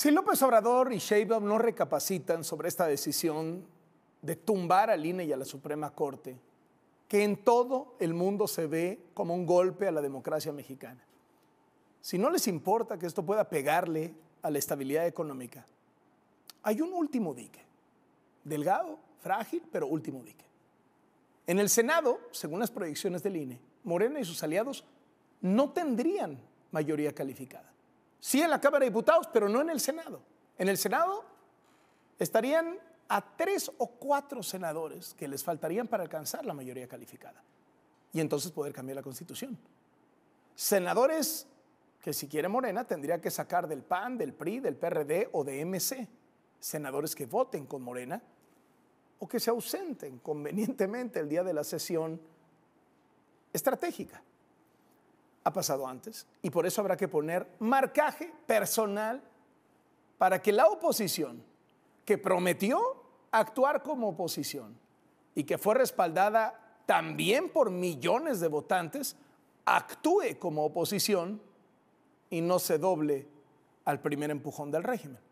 Si López Obrador y Sheinbaum no recapacitan sobre esta decisión de tumbar al INE y a la Suprema Corte, que en todo el mundo se ve como un golpe a la democracia mexicana. Si no les importa que esto pueda pegarle a la estabilidad económica, hay un último dique, delgado, frágil, pero último dique. En el Senado, según las proyecciones del INE, Morena y sus aliados no tendrían mayoría calificada. Sí en la Cámara de Diputados, pero no en el Senado. En el Senado estarían a tres o cuatro senadores que les faltarían para alcanzar la mayoría calificada y entonces poder cambiar la constitución. Senadores que si quiere Morena tendría que sacar del PAN, del PRI, del PRD o de MC. Senadores que voten con Morena o que se ausenten convenientemente el día de la sesión estratégica ha pasado antes y por eso habrá que poner marcaje personal para que la oposición que prometió actuar como oposición y que fue respaldada también por millones de votantes, actúe como oposición y no se doble al primer empujón del régimen.